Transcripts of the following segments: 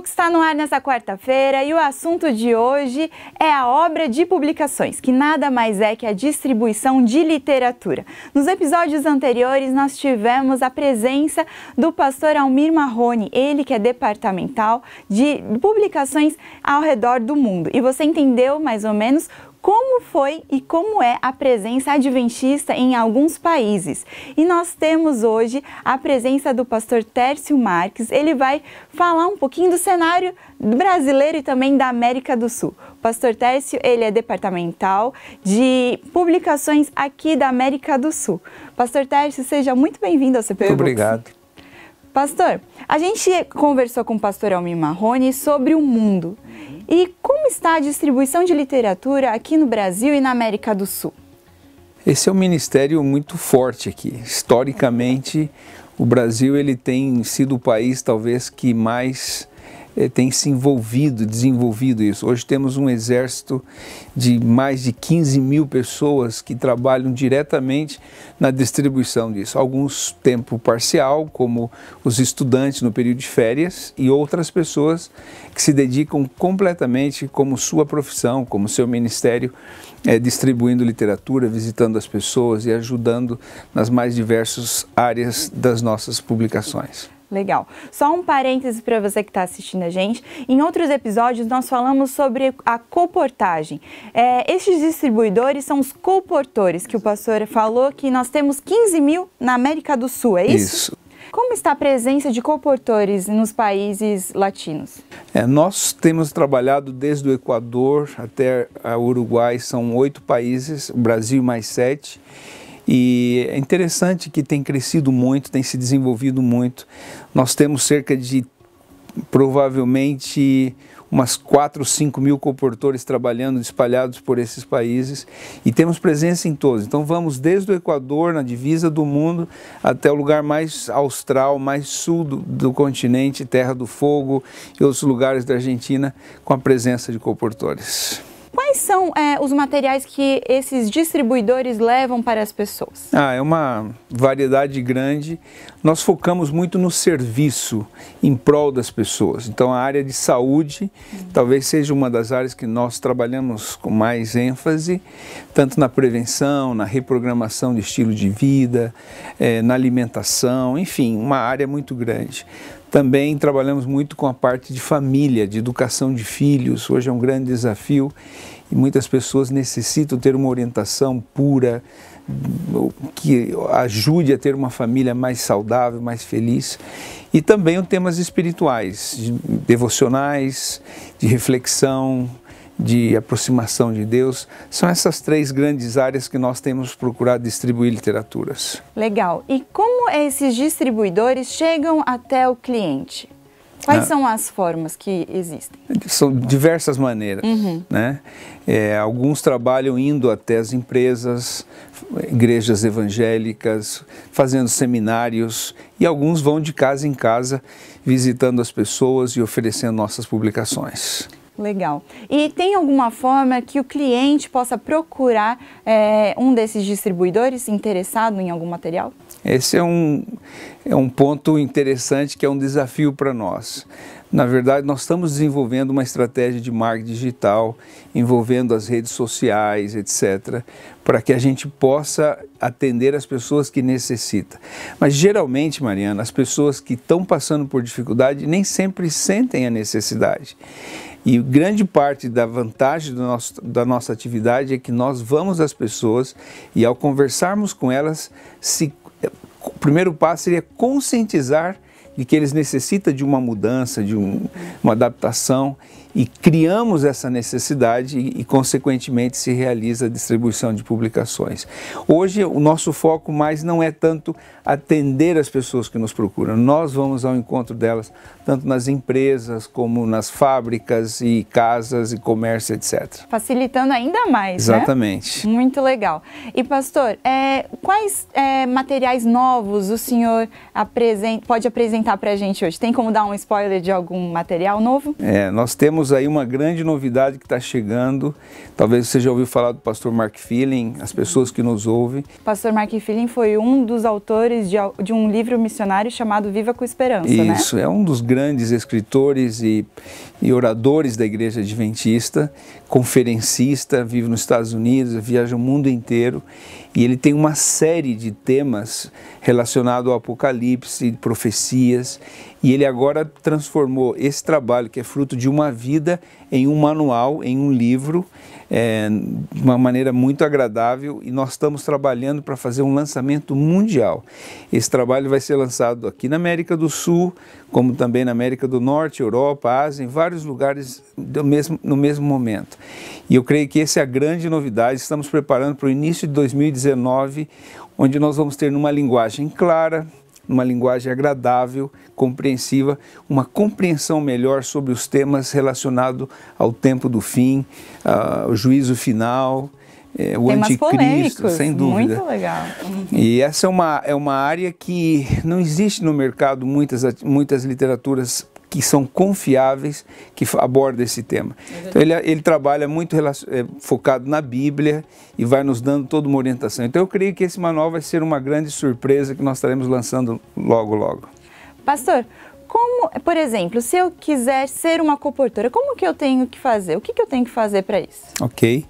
que está no ar nessa quarta-feira e o assunto de hoje é a obra de publicações, que nada mais é que a distribuição de literatura. Nos episódios anteriores, nós tivemos a presença do pastor Almir Marrone, ele que é departamental de publicações ao redor do mundo. E você entendeu mais ou menos como foi e como é a presença adventista em alguns países. E nós temos hoje a presença do pastor Tércio Marques. Ele vai falar um pouquinho do cenário brasileiro e também da América do Sul. O pastor Tércio, ele é departamental de publicações aqui da América do Sul. Pastor Tércio, seja muito bem-vindo ao CPU. obrigado. Pastor, a gente conversou com o pastor Almir Marrone sobre o mundo. E está a distribuição de literatura aqui no Brasil e na América do Sul? Esse é um ministério muito forte aqui. Historicamente, o Brasil ele tem sido o país talvez que mais eh, tem se envolvido, desenvolvido isso. Hoje temos um exército de mais de 15 mil pessoas que trabalham diretamente na distribuição disso. Alguns tempo parcial, como os estudantes no período de férias, e outras pessoas que se dedicam completamente como sua profissão, como seu ministério, é, distribuindo literatura, visitando as pessoas e ajudando nas mais diversas áreas das nossas publicações. Legal. Só um parêntese para você que está assistindo a gente. Em outros episódios, nós falamos sobre a coportagem. É, estes distribuidores são os coportores, que o pastor falou que nós temos 15 mil na América do Sul, é isso? Isso. Como está a presença de coportores nos países latinos? É, nós temos trabalhado desde o Equador até o Uruguai, são oito países, o Brasil mais sete. E é interessante que tem crescido muito, tem se desenvolvido muito. Nós temos cerca de provavelmente umas 4, 5 mil comportores trabalhando espalhados por esses países e temos presença em todos. Então vamos desde o Equador, na divisa do mundo, até o lugar mais austral, mais sul do, do continente, Terra do Fogo e outros lugares da Argentina, com a presença de comportores. Quais são é, os materiais que esses distribuidores levam para as pessoas? Ah, é uma variedade grande. Nós focamos muito no serviço em prol das pessoas. Então, a área de saúde uhum. talvez seja uma das áreas que nós trabalhamos com mais ênfase, tanto na prevenção, na reprogramação de estilo de vida, é, na alimentação, enfim, uma área muito grande. Também trabalhamos muito com a parte de família, de educação de filhos. Hoje é um grande desafio e muitas pessoas necessitam ter uma orientação pura que ajude a ter uma família mais saudável, mais feliz. E também temas espirituais, devocionais, de reflexão, de aproximação de Deus. São essas três grandes áreas que nós temos procurado distribuir literaturas. Legal. E como esses distribuidores chegam até o cliente? Quais ah. são as formas que existem? É são diversas maneiras. Uhum. Né? É, alguns trabalham indo até as empresas, igrejas evangélicas, fazendo seminários, e alguns vão de casa em casa visitando as pessoas e oferecendo nossas publicações. Legal. E tem alguma forma que o cliente possa procurar é, um desses distribuidores interessado em algum material? Esse é um, é um ponto interessante que é um desafio para nós. Na verdade, nós estamos desenvolvendo uma estratégia de marketing digital envolvendo as redes sociais, etc., para que a gente possa atender as pessoas que necessita. Mas geralmente, Mariana, as pessoas que estão passando por dificuldade nem sempre sentem a necessidade. E grande parte da vantagem nosso, da nossa atividade é que nós vamos às pessoas e ao conversarmos com elas, se, o primeiro passo seria conscientizar de que eles necessitam de uma mudança, de um, uma adaptação e criamos essa necessidade e, e, consequentemente, se realiza a distribuição de publicações. Hoje, o nosso foco mais não é tanto atender as pessoas que nos procuram, nós vamos ao encontro delas, tanto nas empresas como nas fábricas e casas e comércio, etc. Facilitando ainda mais. Né? Exatamente. Né? Muito legal. E, pastor, é, quais é, materiais novos o senhor apresenta, pode apresentar para a gente hoje? Tem como dar um spoiler de algum material novo? É, nós temos temos aí uma grande novidade que está chegando. Talvez você já ouviu falar do pastor Mark Feeling, as pessoas que nos ouvem. Pastor Mark Feeling foi um dos autores de, de um livro missionário chamado Viva com Esperança, né? Isso, né? é um dos grandes escritores e, e oradores da igreja adventista, conferencista, vive nos Estados Unidos, viaja o mundo inteiro e ele tem uma série de temas relacionados ao Apocalipse, profecias, e ele agora transformou esse trabalho, que é fruto de uma vida, vida em um manual, em um livro, é, de uma maneira muito agradável e nós estamos trabalhando para fazer um lançamento mundial. Esse trabalho vai ser lançado aqui na América do Sul, como também na América do Norte, Europa, Ásia, em vários lugares do mesmo, no mesmo momento. E eu creio que essa é a grande novidade, estamos preparando para o início de 2019, onde nós vamos ter numa linguagem clara, numa linguagem agradável, compreensiva, uma compreensão melhor sobre os temas relacionados ao tempo do fim, ao juízo final, é, o anticristo, sem dúvida. Muito legal. E essa é uma, é uma área que não existe no mercado muitas, muitas literaturas que são confiáveis que abordam esse tema. Então ele, ele trabalha muito é, focado na Bíblia e vai nos dando toda uma orientação. Então eu creio que esse manual vai ser uma grande surpresa que nós estaremos lançando logo, logo. Pastor, como, por exemplo, se eu quiser ser uma coportora, como que eu tenho que fazer? O que, que eu tenho que fazer para isso? Ok.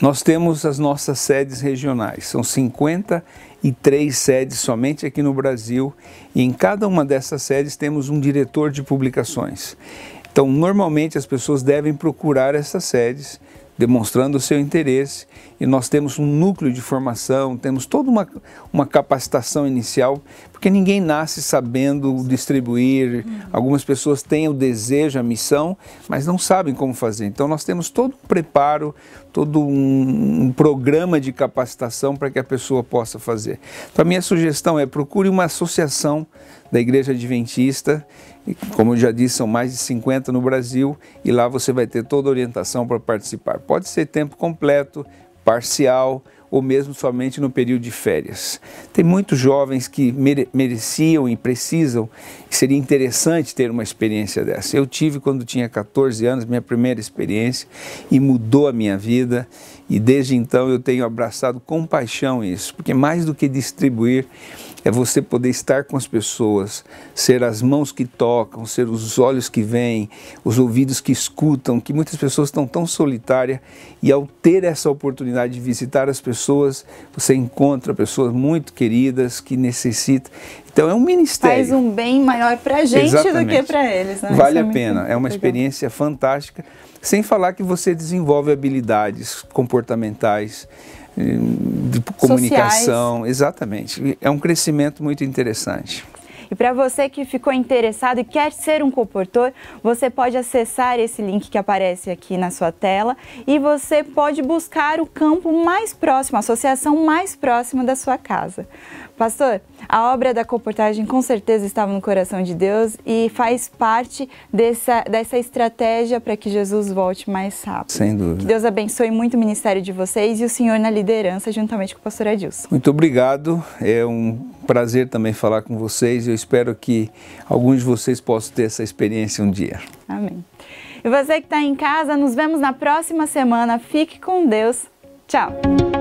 Nós temos as nossas sedes regionais, são 50 e três sedes somente aqui no Brasil, e em cada uma dessas sedes temos um diretor de publicações. Então, normalmente as pessoas devem procurar essas sedes, demonstrando o seu interesse. E nós temos um núcleo de formação, temos toda uma, uma capacitação inicial, porque ninguém nasce sabendo distribuir. Uhum. Algumas pessoas têm o desejo, a missão, mas não sabem como fazer. Então nós temos todo um preparo, todo um, um programa de capacitação para que a pessoa possa fazer. Então a minha sugestão é procure uma associação da Igreja Adventista como eu já disse, são mais de 50 no Brasil e lá você vai ter toda a orientação para participar. Pode ser tempo completo, parcial, ou mesmo somente no período de férias. Tem muitos jovens que mereciam e precisam, e seria interessante ter uma experiência dessa. Eu tive quando tinha 14 anos, minha primeira experiência, e mudou a minha vida, e desde então eu tenho abraçado com paixão isso, porque mais do que distribuir, é você poder estar com as pessoas, ser as mãos que tocam, ser os olhos que veem, os ouvidos que escutam, que muitas pessoas estão tão solitárias e ao ter essa oportunidade de visitar as pessoas, pessoas, você encontra pessoas muito queridas que necessitam. Então é um ministério. Faz um bem maior para a gente Exatamente. do que para eles. Né? Vale é a pena, é uma legal. experiência fantástica, sem falar que você desenvolve habilidades comportamentais, eh, de comunicação. Sociais. Exatamente. É um crescimento muito interessante. E para você que ficou interessado e quer ser um comportor, você pode acessar esse link que aparece aqui na sua tela e você pode buscar o campo mais próximo, a associação mais próxima da sua casa. Pastor, a obra da comportagem com certeza estava no coração de Deus e faz parte dessa, dessa estratégia para que Jesus volte mais rápido. Sem dúvida. Que Deus abençoe muito o ministério de vocês e o senhor na liderança, juntamente com o pastor Adilson. Muito obrigado. É um prazer também falar com vocês. Eu espero que alguns de vocês possam ter essa experiência um dia. Amém. E você que está em casa, nos vemos na próxima semana. Fique com Deus. Tchau.